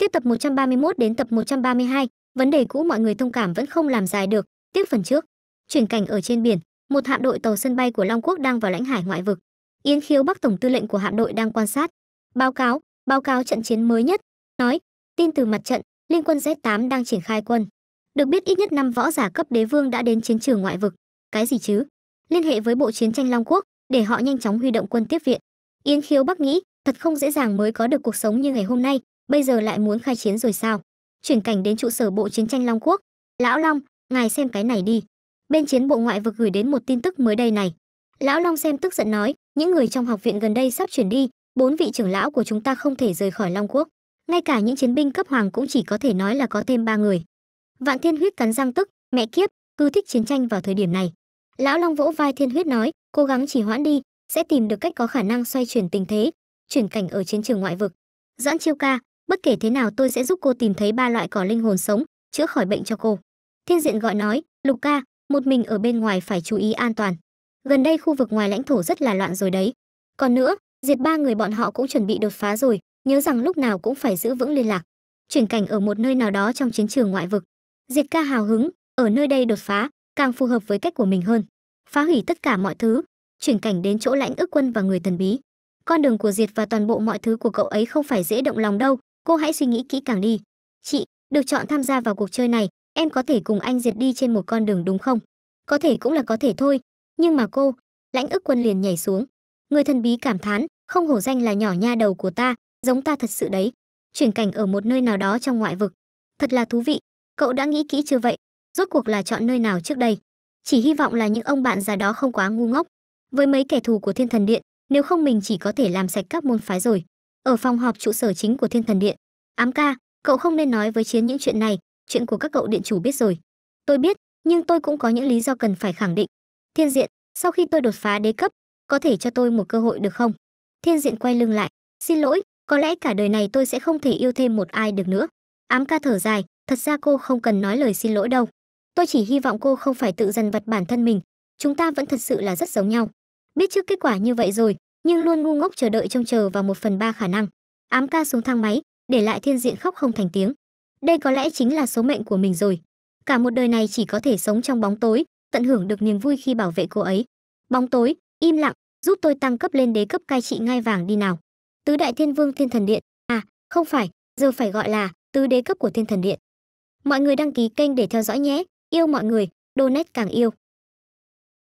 Tiếp tập 131 đến tập 132, vấn đề cũ mọi người thông cảm vẫn không làm dài được, tiếp phần trước. Chuyển cảnh ở trên biển, một hạm đội tàu sân bay của Long Quốc đang vào lãnh hải ngoại vực. Yến Khiếu Bắc tổng tư lệnh của hạm đội đang quan sát. Báo cáo, báo cáo trận chiến mới nhất, nói, tin từ mặt trận, liên quân Z8 đang triển khai quân. Được biết ít nhất 5 võ giả cấp đế vương đã đến chiến trường ngoại vực. Cái gì chứ? Liên hệ với bộ chiến tranh Long Quốc để họ nhanh chóng huy động quân tiếp viện. Yến Khiếu Bắc nghĩ, thật không dễ dàng mới có được cuộc sống như ngày hôm nay, bây giờ lại muốn khai chiến rồi sao chuyển cảnh đến trụ sở bộ chiến tranh long quốc lão long ngài xem cái này đi bên chiến bộ ngoại vực gửi đến một tin tức mới đây này lão long xem tức giận nói những người trong học viện gần đây sắp chuyển đi bốn vị trưởng lão của chúng ta không thể rời khỏi long quốc ngay cả những chiến binh cấp hoàng cũng chỉ có thể nói là có thêm ba người vạn thiên huyết cắn răng tức mẹ kiếp cứ thích chiến tranh vào thời điểm này lão long vỗ vai thiên huyết nói cố gắng chỉ hoãn đi sẽ tìm được cách có khả năng xoay chuyển tình thế chuyển cảnh ở chiến trường ngoại vực doãn chiêu ca bất kể thế nào tôi sẽ giúp cô tìm thấy ba loại cỏ linh hồn sống chữa khỏi bệnh cho cô thiên diện gọi nói Lục Ca, một mình ở bên ngoài phải chú ý an toàn gần đây khu vực ngoài lãnh thổ rất là loạn rồi đấy còn nữa diệt ba người bọn họ cũng chuẩn bị đột phá rồi nhớ rằng lúc nào cũng phải giữ vững liên lạc chuyển cảnh ở một nơi nào đó trong chiến trường ngoại vực diệt ca hào hứng ở nơi đây đột phá càng phù hợp với cách của mình hơn phá hủy tất cả mọi thứ chuyển cảnh đến chỗ lãnh ức quân và người thần bí con đường của diệt và toàn bộ mọi thứ của cậu ấy không phải dễ động lòng đâu cô hãy suy nghĩ kỹ càng đi chị được chọn tham gia vào cuộc chơi này em có thể cùng anh diệt đi trên một con đường đúng không có thể cũng là có thể thôi nhưng mà cô lãnh ức quân liền nhảy xuống người thần bí cảm thán không hổ danh là nhỏ nha đầu của ta giống ta thật sự đấy chuyển cảnh ở một nơi nào đó trong ngoại vực thật là thú vị cậu đã nghĩ kỹ chưa vậy rốt cuộc là chọn nơi nào trước đây chỉ hy vọng là những ông bạn già đó không quá ngu ngốc với mấy kẻ thù của thiên thần điện nếu không mình chỉ có thể làm sạch các môn phái rồi ở phòng họp trụ sở chính của thiên thần điện ám ca cậu không nên nói với chiến những chuyện này chuyện của các cậu điện chủ biết rồi tôi biết nhưng tôi cũng có những lý do cần phải khẳng định thiên diện sau khi tôi đột phá đế cấp có thể cho tôi một cơ hội được không thiên diện quay lưng lại xin lỗi có lẽ cả đời này tôi sẽ không thể yêu thêm một ai được nữa ám ca thở dài thật ra cô không cần nói lời xin lỗi đâu tôi chỉ hy vọng cô không phải tự dần vật bản thân mình chúng ta vẫn thật sự là rất giống nhau biết trước kết quả như vậy rồi nhưng luôn ngu ngốc chờ đợi trông chờ vào một phần ba khả năng ám ca xuống thang máy để lại thiên diện khóc không thành tiếng đây có lẽ chính là số mệnh của mình rồi cả một đời này chỉ có thể sống trong bóng tối tận hưởng được niềm vui khi bảo vệ cô ấy bóng tối im lặng giúp tôi tăng cấp lên đế cấp cai trị ngai vàng đi nào tứ đại thiên vương thiên thần điện à không phải giờ phải gọi là tứ đế cấp của thiên thần điện mọi người đăng ký kênh để theo dõi nhé yêu mọi người donate càng yêu